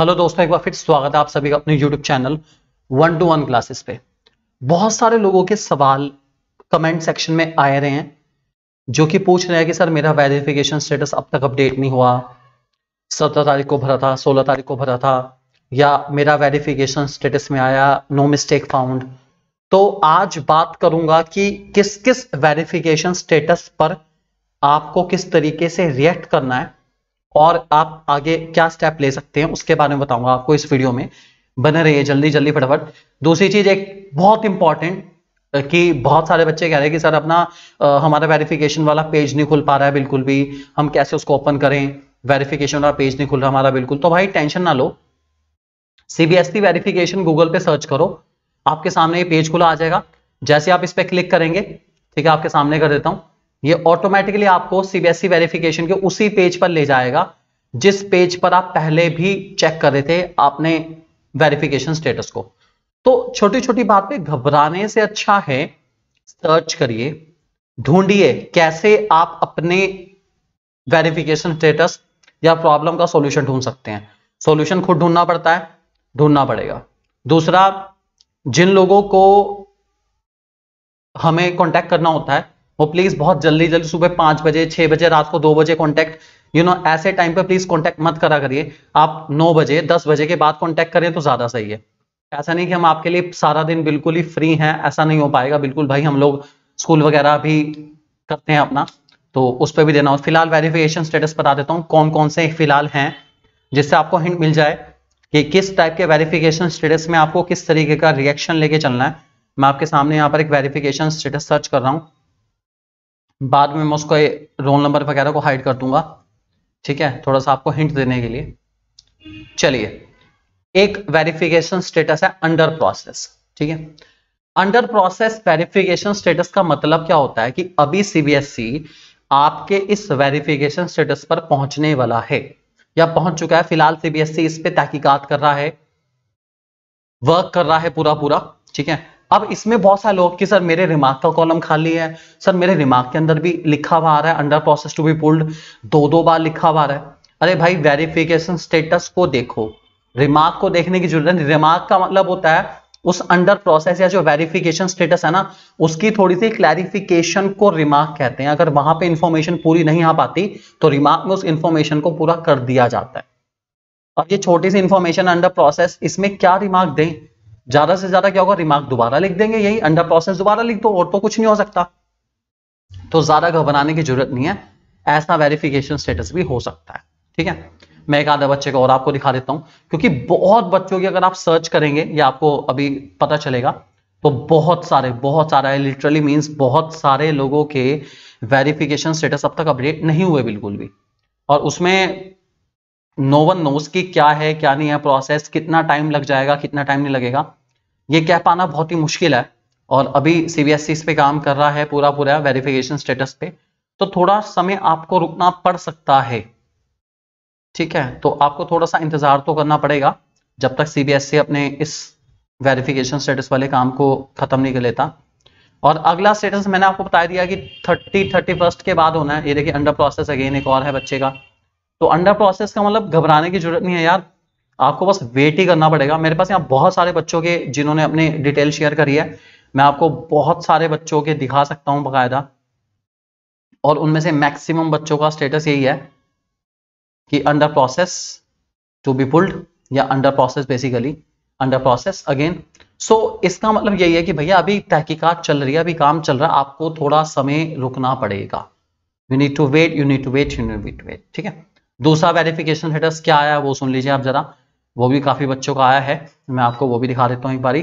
hello दोस्तों एक बार फिर स्वागत है आप सभी का अपने YouTube channel one to one classes पे बहुत सारे लोगों के सवाल कमेंट सेक्शन में आए रहे हैं जो कि पूछ रहे हैं कि सर मेरा वेरिफिकेशन स्टेटस अब तक अपडेट नहीं हुआ सत्रह तारीख को भरा था सोलह तारीख को भरा था या मेरा वेरिफिकेशन स्टेटस में आया नो मिस्टेक फाउंड तो आज बात करूंगा कि किस किस वेरिफिकेशन स्टेटस पर आपको किस तरीके से रिएक्ट करना है और आप आगे क्या स्टेप ले सकते हैं उसके बारे में बताऊंगा आपको इस वीडियो में बने रहिए जल्दी जल्दी फटाफट दूसरी चीज एक बहुत इंपॉर्टेंट कि बहुत सारे बच्चे कह रहे हैं कि सर अपना आ, हमारा वेरिफिकेशन वाला पेज नहीं खुल पा रहा है बिल्कुल भी हम कैसे उसको ओपन करें वेरिफिकेशन वाला पेज नहीं खुल रहा हमारा बिल्कुल तो भाई टेंशन ना लो सीबीएसई वेरिफिकेशन गूगल पे सर्च करो आपके सामने ये पेज खुला आ जाएगा जैसे आप इस पर क्लिक करेंगे ठीक है आपके सामने कर देता हूँ ये ऑटोमेटिकली आपको सीबीएसई वेरिफिकेशन e के उसी पेज पर ले जाएगा जिस पेज पर आप पहले भी चेक कर रहे थे आपने वेरिफिकेशन स्टेटस को तो छोटी छोटी बात पे घबराने से अच्छा है सर्च करिए ढूंढिए कैसे आप अपने वेरिफिकेशन स्टेटस या प्रॉब्लम का सॉल्यूशन ढूंढ सकते हैं सॉल्यूशन खुद ढूंढना पड़ता है ढूंढना पड़ेगा दूसरा जिन लोगों को हमें कांटेक्ट करना होता है वो प्लीज बहुत जल्दी जल्दी सुबह पांच बजे छह बजे रात को दो बजे कॉन्टेक्ट यू नो ऐसे टाइम पे प्लीज कॉन्टेक्ट मत करा करिए आप नौ बजे दस बजे के बाद कॉन्टैक्ट करें तो ज्यादा सही है ऐसा नहीं कि हम आपके लिए सारा दिन बिल्कुल ही फ्री हैं ऐसा नहीं हो पाएगा बिल्कुल भाई हम लोग स्कूल वगैरह भी करते हैं अपना तो उस पर भी देना हो फिलहाल वेरिफिकेशन स्टेटस बता देता हूँ कौन कौन से फिलहाल हैं जिससे आपको हिंट मिल जाए कि किस टाइप के वेरिफिकेशन स्टेटस में आपको किस तरीके का रिएक्शन लेके चलना है मैं आपके सामने यहाँ पर एक वेरिफिकेशन स्टेटस सर्च कर रहा हूँ बाद में मैं उसको रोल नंबर वगैरह को हाइड कर दूंगा ठीक है थोड़ा सा आपको हिंट देने के लिए चलिए एक वेरिफिकेशन स्टेटस है अंडर प्रोसेस ठीक है अंडर प्रोसेस वेरिफिकेशन स्टेटस का मतलब क्या होता है कि अभी सीबीएसई e आपके इस वेरिफिकेशन स्टेटस पर पहुंचने वाला है या पहुंच चुका है फिलहाल सीबीएसई e इस पे तहकीकात कर रहा है वर्क कर रहा है पूरा पूरा ठीक है अब इसमें बहुत सारे लोग कि सर मेरे रिमार्क का कॉलम खाली है सर मेरे रिमार्क के अंदर भी लिखा हुआ आ रहा है under process to be pulled दो दो बार लिखा हुआ आ रहा है अरे भाई वेरिफिकेशन स्टेटस को देखो रिमार्क को देखने की जरूरत नहीं रिमार्क का मतलब होता है उस अंडर प्रोसेस या जो वेरिफिकेशन स्टेटस है ना उसकी थोड़ी सी क्लैरिफिकेशन को रिमार्क कहते हैं अगर वहां पे इंफॉर्मेशन पूरी नहीं आ पाती तो रिमार्क में उस इंफॉर्मेशन को पूरा कर दिया जाता है और ये छोटी सी इंफॉर्मेशन अंडर प्रोसेस इसमें क्या रिमार्क दें ज्यादा से ज्यादा क्या होगा रिमार्क दोबारा लिख देंगे यही अंडर प्रोसेस दोबारा लिख दो और तो कुछ नहीं हो सकता तो ज्यादा घबराने की जरूरत नहीं है ऐसा वेरिफिकेशन स्टेटस भी हो सकता है ठीक है मैं एक आधा बच्चे का और आपको दिखा देता हूं क्योंकि बहुत बच्चों की अगर आप सर्च करेंगे या आपको अभी पता चलेगा तो बहुत सारे बहुत सारा है लिटरली मीन्स बहुत सारे लोगों के वेरिफिकेशन स्टेटस अब तक अपडेट नहीं हुए बिल्कुल भी और उसमें नो वन की क्या है क्या नहीं है प्रोसेस कितना टाइम लग जाएगा कितना टाइम नहीं लगेगा ये कह पाना बहुत ही मुश्किल है और अभी सीबीएसई इस पे काम कर रहा है पूरा पूरा वेरिफिकेशन स्टेटस पे तो थोड़ा समय आपको रुकना पड़ सकता है ठीक है तो आपको थोड़ा सा इंतजार तो करना पड़ेगा जब तक सीबीएसई अपने इस वेरिफिकेशन स्टेटस वाले काम को खत्म नहीं कर लेता और अगला स्टेटस मैंने आपको बता दिया कि थर्टी थर्टी फर्स्ट के बाद होना है ये देखिए अंडर प्रोसेस अगेन एक और है बच्चे का तो अंडर प्रोसेस का मतलब घबराने की जरूरत नहीं है यार आपको बस वेट ही करना पड़ेगा मेरे पास यहाँ बहुत सारे बच्चों के जिन्होंने अपने डिटेल शेयर करी है मैं आपको बहुत सारे बच्चों के दिखा सकता हूँ बाकायदा और उनमें से मैक्सिमम बच्चों का स्टेटस यही है कि under process to be pulled या under process basically under process again so इसका मतलब यही है कि भैया अभी तहकीकात चल रही है अभी काम चल रहा है आपको थोड़ा समय रुकना पड़ेगा you need to wait you need to wait you need wait wait ठीक है दूसरा वेरिफिकेशन स्टेटस क्या आया वो सुन लीजिए आप जरा वो भी काफ़ी बच्चों का आया है मैं आपको वो भी दिखा देता हूँ एक बारी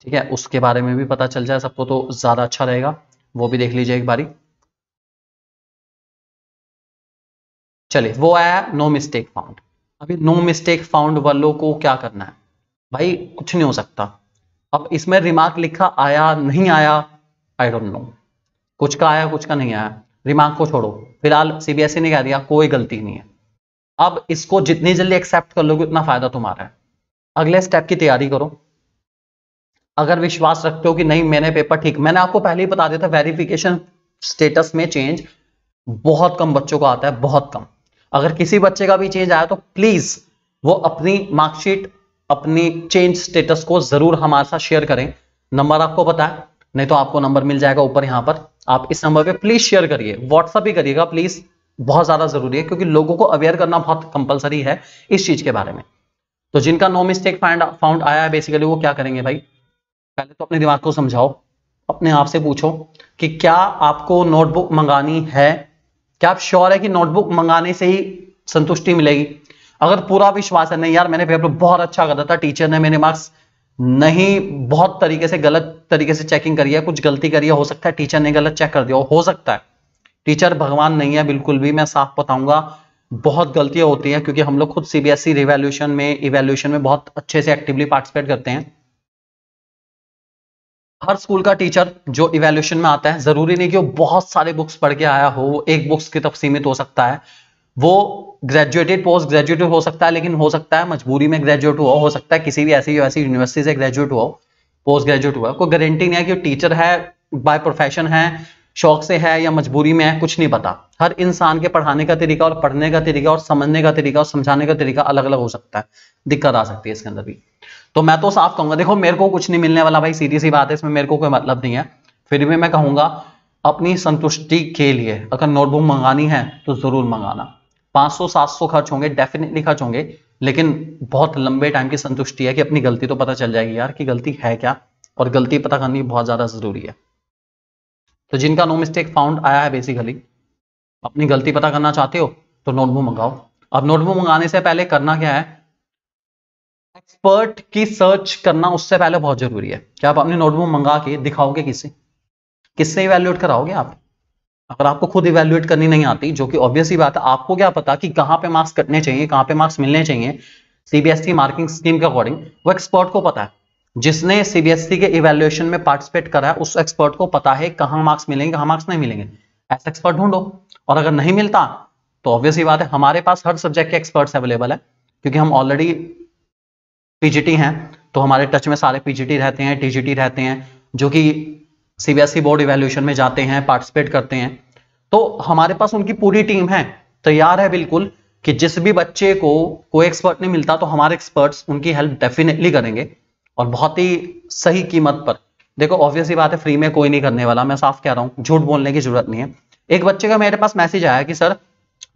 ठीक है उसके बारे में भी पता चल जाए सबको तो ज़्यादा अच्छा रहेगा वो भी देख लीजिए एक बारी चलिए वो आया नो मिस्टेक फाउंड अभी नो मिस्टेक फाउंड वालों को क्या करना है भाई कुछ नहीं हो सकता अब इसमें रिमार्क लिखा आया नहीं आया आई डोंट नो कुछ का आया कुछ का नहीं आया रिमार्क को छोड़ो फिलहाल सीबीएसई e ने कह दिया कोई गलती नहीं है अब इसको जितनी जल्दी एक्सेप्ट कर लोगे उतना फायदा तुम्हारा है अगले स्टेप की तैयारी करो अगर विश्वास रखते हो कि नहीं मैंने पेपर ठीक मैंने आपको पहले ही बता दिया था वेरिफिकेशन स्टेटस में चेंज बहुत कम बच्चों को आता है बहुत कम अगर किसी बच्चे का भी चेंज आया तो प्लीज वो अपनी मार्कशीट अपनी चेंज स्टेटस को जरूर हमारे साथ शेयर करें नंबर आपको पता है नहीं तो आपको नंबर मिल जाएगा ऊपर यहां पर आप इस नंबर पे प्लीज शेयर करिए व्हाट्सअप भी करिएगा प्लीज बहुत ज्यादा जरूरी है क्योंकि लोगों को अवेयर करना बहुत कंपलसरी है इस चीज के बारे में तो जिनका नो मिस्टेक फाइंड फाउंड आया है बेसिकली वो क्या करेंगे भाई पहले तो अपने दिमाग को समझाओ अपने आप से पूछो कि क्या आपको नोटबुक मंगानी है क्या आप श्योर है कि नोटबुक मंगाने से ही संतुष्टि मिलेगी अगर पूरा विश्वास है नहीं यार मैंने पेपर बहुत अच्छा करा था टीचर ने मेरे मार्क्स नहीं बहुत तरीके से गलत तरीके से चेकिंग करी है कुछ गलती करी है हो सकता है टीचर ने गलत चेक कर दिया हो सकता है टीचर भगवान नहीं है बिल्कुल भी मैं साफ बताऊंगा बहुत गलतियां होती हैं क्योंकि हम लोग खुद सीबीएसई रिवॉल्यूशन e में इवेल्यूशन में बहुत अच्छे से एक्टिवली पार्टिसिपेट करते हैं हर स्कूल का टीचर जो इवेल्यूशन में आता है जरूरी नहीं कि वो बहुत सारे बुक्स पढ़ के आया हो एक बुक्स की तरफ सीमित हो सकता है वो ग्रेजुएटेड पोस्ट ग्रेजुएटेड हो सकता है लेकिन हो सकता है मजबूरी में ग्रेजुएट हुआ हो सकता है किसी भी ऐसी ऐसी यूनिवर्सिटी से ग्रेजुएट हुआ पोस्ट ग्रेजुएट हुआ कोई गारंटी नहीं है कि टीचर है बाय प्रोफेशन है शौक से है या मजबूरी में है कुछ नहीं पता हर इंसान के पढ़ाने का तरीका और पढ़ने का तरीका और समझने का तरीका और समझाने का तरीका अलग अलग हो सकता है दिक्कत आ सकती है इसके अंदर भी तो मैं तो साफ कहूंगा देखो मेरे को कुछ नहीं मिलने वाला भाई सीधी सी बात है इसमें मेरे को कोई मतलब नहीं है फिर भी मैं कहूंगा अपनी संतुष्टि के लिए अगर नोटबुक मंगानी है तो जरूर मंगाना 500-700 खर्च होंगे डेफिनेटली खर्च होंगे लेकिन बहुत लंबे टाइम की संतुष्टि है कि अपनी गलती तो पता चल जाएगी यार कि गलती है क्या और गलती पता करनी बहुत ज़्यादा ज़रूरी है तो जिनका नो मिस्टेक फाउंड आया है बेसिकली अपनी गलती पता करना चाहते हो तो नोटबुक मंगाओ अब नोटबुक मंगाने से पहले करना क्या है एक्सपर्ट की सर्च करना उससे पहले बहुत जरूरी है क्या आप अपनी नोटबुक मंगा के दिखाओगे किससे किससे इवेल्युएट कराओगे आप अगर आपको खुद इवेल्युएट करनी नहीं आती जो कि ऑब्वियसली बात है आपको क्या पता कि कहाँ पे मार्क्स कटने चाहिए कहाँ पे मार्क्स मिलने चाहिए सीबीएसई मार्किंग स्कीम के अकॉर्डिंग वो एक्सपर्ट को पता है जिसने सीबीएसई e के इवेल्युएशन में पार्टिसिपेट करा है उस एक्सपर्ट को पता है कहां मार्क्स मिलेंगे कहां मार्क्स नहीं मिलेंगे ऐसा एक्सपर्ट ढूंढो और अगर नहीं मिलता तो ऑब्वियसली बात है हमारे पास हर सब्जेक्ट के एक्सपर्ट्स अवेलेबल है क्योंकि हम ऑलरेडी पीजीटी हैं तो हमारे टच में सारे पीजीटी रहते हैं टीजीटी रहते हैं जो कि सीबीएसई बोर्ड इवेल्युएशन में जाते हैं पार्टिसिपेट करते हैं तो हमारे पास उनकी पूरी टीम है तैयार है बिल्कुल कि जिस भी बच्चे को कोई एक्सपर्ट नहीं मिलता तो हमारे एक्सपर्ट्स उनकी हेल्प डेफिनेटली करेंगे और बहुत ही सही कीमत पर देखो ऑब्वियसली बात है फ्री में कोई नहीं करने वाला मैं साफ कह रहा हूँ झूठ बोलने की जरूरत नहीं है एक बच्चे का मेरे पास मैसेज आया कि सर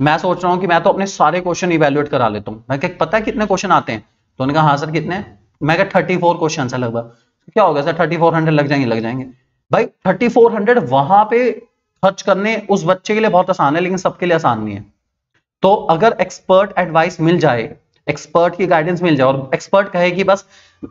मैं सोच रहा हूँ कि मैं तो अपने सारे क्वेश्चन इवेल्युएट करा लेता हूँ मैं क्या पता है कितने क्वेश्चन आते हैं तो उन्होंने कहा हाँ सर कितने मैं क्या थर्टी फोर क्वेश्चन है लगभग क्या होगा सर थर्टी फोर हंड्रेड लग जाएंगे लग जाएंगे भाई थर्टी फोर हंड्रेड वहां पे खर्च करने उस बच्चे के लिए बहुत आसान है लेकिन सबके लिए आसान नहीं है तो अगर एक्सपर्ट एडवाइस मिल जाए एक्सपर्ट की गाइडेंस मिल जाए और एक्सपर्ट कहे कि बस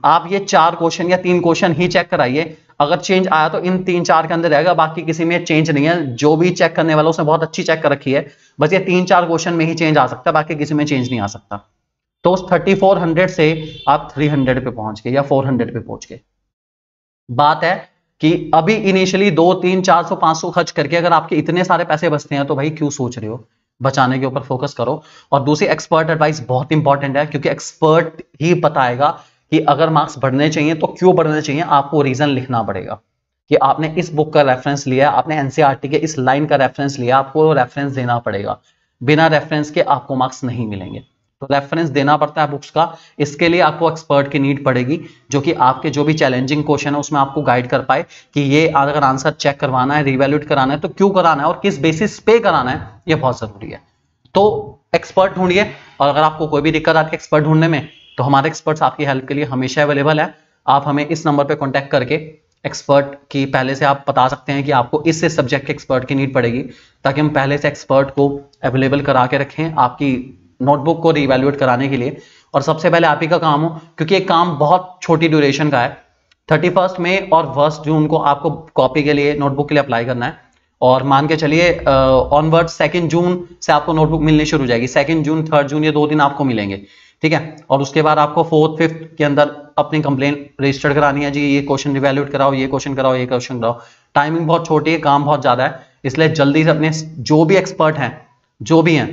आप ये चार क्वेश्चन या तीन क्वेश्चन ही चेक कराइए अगर चेंज आया तो इन तीन चार के अंदर रहेगा बाकी किसी में चेंज नहीं है जो भी चेक करने वाला उसने बहुत अच्छी चेक कर रखी है बस ये तीन चार क्वेश्चन में ही चेंज आ सकता है बाकी किसी में चेंज नहीं आ सकता तो उस 3400 से आप 300 पे पहुंच गए या 400 पे पहुंच गए बात है कि अभी इनिशियली दो तीन चार सौ पांच सौ खर्च करके अगर आपके इतने सारे पैसे बचते हैं तो भाई क्यों सोच रहे हो बचाने के ऊपर फोकस करो और दूसरी एक्सपर्ट एडवाइस बहुत इंपॉर्टेंट है क्योंकि एक्सपर्ट ही बताएगा कि अगर मार्क्स बढ़ने चाहिए तो क्यों बढ़ने चाहिए आपको रीजन लिखना पड़ेगा कि आपने इस बुक का रेफरेंस लिया आपने एनसीआरटी e के इस लाइन का रेफरेंस लिया आपको रेफरेंस देना पड़ेगा बिना रेफरेंस के आपको मार्क्स नहीं मिलेंगे तो रेफरेंस देना पड़ता है बुक्स का इसके लिए आपको एक्सपर्ट की नीड पड़ेगी जो कि आपके जो भी चैलेंजिंग क्वेश्चन है उसमें आपको गाइड कर पाए कि ये अगर आंसर चेक करवाना है रिवेल्यूट कराना है तो क्यों कराना है और किस बेसिस पे कराना है ये बहुत जरूरी है तो एक्सपर्ट ढूंढिए और अगर आपको कोई भी दिक्कत आती है एक्सपर्ट ढूंढने में तो हमारे एक्सपर्ट्स आपकी हेल्प के लिए हमेशा अवेलेबल है आप हमें इस नंबर पर कॉन्टैक्ट करके एक्सपर्ट की पहले से आप बता सकते हैं कि आपको इस सब्जेक्ट के एक्सपर्ट की नीड पड़ेगी ताकि हम पहले से एक्सपर्ट को अवेलेबल करा के रखें आपकी नोटबुक को रिवेल्युएट कराने के लिए और सबसे पहले आप ही का काम हो क्योंकि एक काम बहुत छोटी ड्यूरेशन का है थर्टी फर्स्ट में और फर्स्ट जून को आपको कॉपी के लिए नोटबुक के लिए अप्लाई करना है और मान के चलिए ऑनवर्ड सेकेंड जून से आपको नोटबुक मिलनी शुरू हो जाएगी सेकेंड जून थर्ड जून ये दो दिन आपको मिलेंगे ठीक है और उसके बाद आपको फोर्थ फिफ्थ के अंदर अपनी कंप्लेन रजिस्टर्ड करानी है जी ये क्वेश्चन रिवेल्यूट कराओ ये क्वेश्चन कराओ ये क्वेश्चन कराओ टाइमिंग बहुत छोटी है काम बहुत ज्यादा है इसलिए जल्दी से अपने जो भी एक्सपर्ट हैं जो भी हैं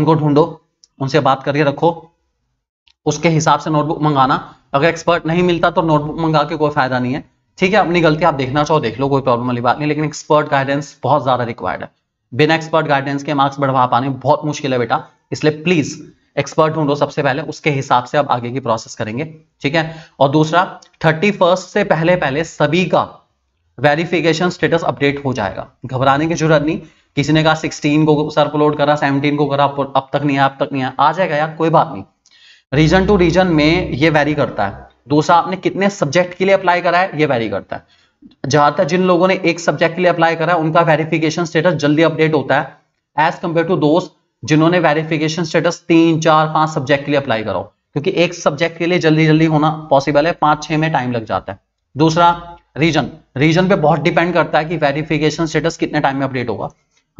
उनको ढूंढो उनसे बात करके रखो उसके हिसाब से नोटबुक मंगाना अगर एक्सपर्ट नहीं मिलता तो नोटबुक मंगा के कोई फायदा नहीं है ठीक है अपनी गलती आप देखना चाहो देख लो कोई प्रॉब्लम वाली बात नहीं लेकिन एक्सपर्ट गाइडेंस बहुत ज्यादा रिक्वायर्ड है बिना एक्सपर्ट गाइडेंस के मार्क्स बढ़वा पाने बहुत मुश्किल है बेटा इसलिए प्लीज एक्सपर्ट ढूंढो सबसे पहले उसके हिसाब से आप आगे की प्रोसेस करेंगे ठीक है और दूसरा थर्टी फर्स्ट से पहले पहले सभी का वेरिफिकेशन स्टेटस अपडेट हो जाएगा घबराने की जरूरत नहीं किसी ने कहा 16 को सर अपलोड करा 17 को करा अब तक नहीं है अब तक नहीं आया आ जाएगा यार कोई बात नहीं रीजन टू रीजन में ये वेरी करता है दूसरा आपने कितने सब्जेक्ट के लिए अप्लाई करा है ये वेरी करता है ज्यादातर जिन लोगों ने एक सब्जेक्ट के लिए अप्लाई करा है उनका वेरिफिकेशन स्टेटस जल्दी अपडेट होता है एज कम्पेयर टू दोस्त जिन्होंने वेरिफिकेशन स्टेटस तीन चार पांच सब्जेक्ट के लिए अप्लाई करो क्योंकि एक सब्जेक्ट के लिए जल्दी जल्दी होना पॉसिबल है पांच छह में टाइम लग जाता है दूसरा रीजन रीजन पे बहुत डिपेंड करता है कि वेरिफिकेशन स्टेटस कितने टाइम में अपडेट होगा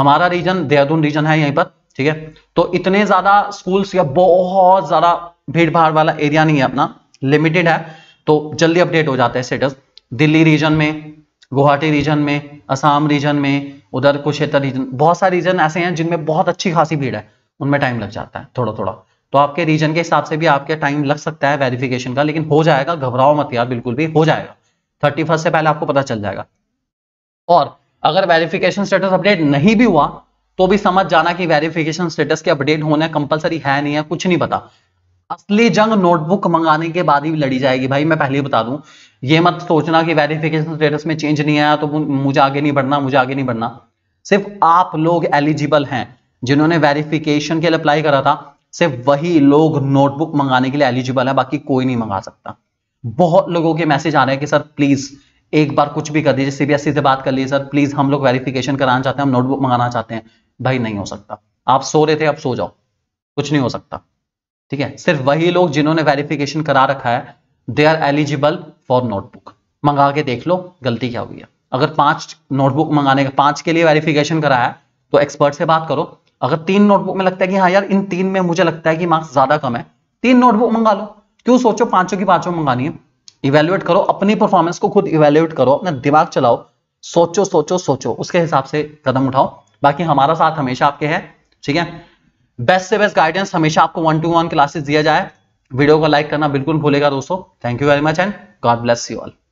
हमारा रीजन देहरादून रीजन है यहीं पर ठीक है तो इतने ज्यादा स्कूल्स या बहुत ज्यादा भीड़ भाड़ वाला एरिया नहीं है अपना लिमिटेड है तो जल्दी अपडेट हो जाता है स्टेटस दिल्ली रीजन में गुवाहाटी रीजन में असम रीजन में उधर कुछ रीजन बहुत सारे रीजन ऐसे हैं जिनमें बहुत अच्छी खासी भीड़ है उनमें टाइम लग जाता है थोड़ा थोड़ा तो आपके रीजन के हिसाब से भी आपके टाइम लग सकता है वेरिफिकेशन का लेकिन हो जाएगा घबराओ मत यार बिल्कुल भी हो जाएगा थर्टी फर्स्ट से पहले आपको पता चल जाएगा और अगर वेरिफिकेशन स्टेटस अपडेट नहीं भी हुआ तो भी समझ जाना कि वेरिफिकेशन स्टेटस के अपडेट होना कंपलसरी है नहीं है कुछ नहीं पता असली जंग नोटबुक मंगाने के बाद ही लड़ी जाएगी भाई मैं पहले ही बता दूं ये मत सोचना कि वेरिफिकेशन स्टेटस में चेंज नहीं आया तो मुझे आगे नहीं बढ़ना मुझे आगे नहीं बढ़ना सिर्फ आप लोग एलिजिबल हैं जिन्होंने वेरिफिकेशन के लिए अप्लाई करा था सिर्फ वही लोग नोटबुक मंगाने के लिए एलिजिबल है बाकी कोई नहीं मंगा सकता बहुत लोगों के मैसेज आ रहे हैं कि सर प्लीज एक बार कुछ भी कर दीजिए सीबीएसई e से बात कर लीजिए सर प्लीज हम लोग वेरिफिकेशन कराना चाहते हैं हम नोटबुक मंगाना चाहते हैं भाई नहीं हो सकता आप सो रहे थे अब सो जाओ कुछ नहीं हो सकता ठीक है सिर्फ वही लोग जिन्होंने वेरिफिकेशन करा रखा है they are eligible for notebook मंगा के देख लो गलती क्या हुई है अगर पांच नोटबुक मंगाने का पांच के लिए वेरिफिकेशन कराया तो एक्सपर्ट से बात करो अगर तीन नोटबुक में लगता है कि हाँ यार इन तीन में मुझे लगता है कि मार्क्स ज्यादा कम है तीन नोटबुक मंगा लो क्यों सोचो पांचों की पांचों मंगानी है इवेल्युएट करो अपनी परफॉर्मेंस को खुद इवेल्युएट करो अपना दिमाग चलाओ सोचो सोचो सोचो उसके हिसाब से कदम उठाओ बाकी हमारा साथ हमेशा आपके है ठीक है बेस्ट से बेस्ट गाइडेंस हमेशा आपको वन टू वन क्लासेस दिया जाए वीडियो को लाइक करना बिल्कुल भूलेगा दोस्तों thank you very much and God bless you all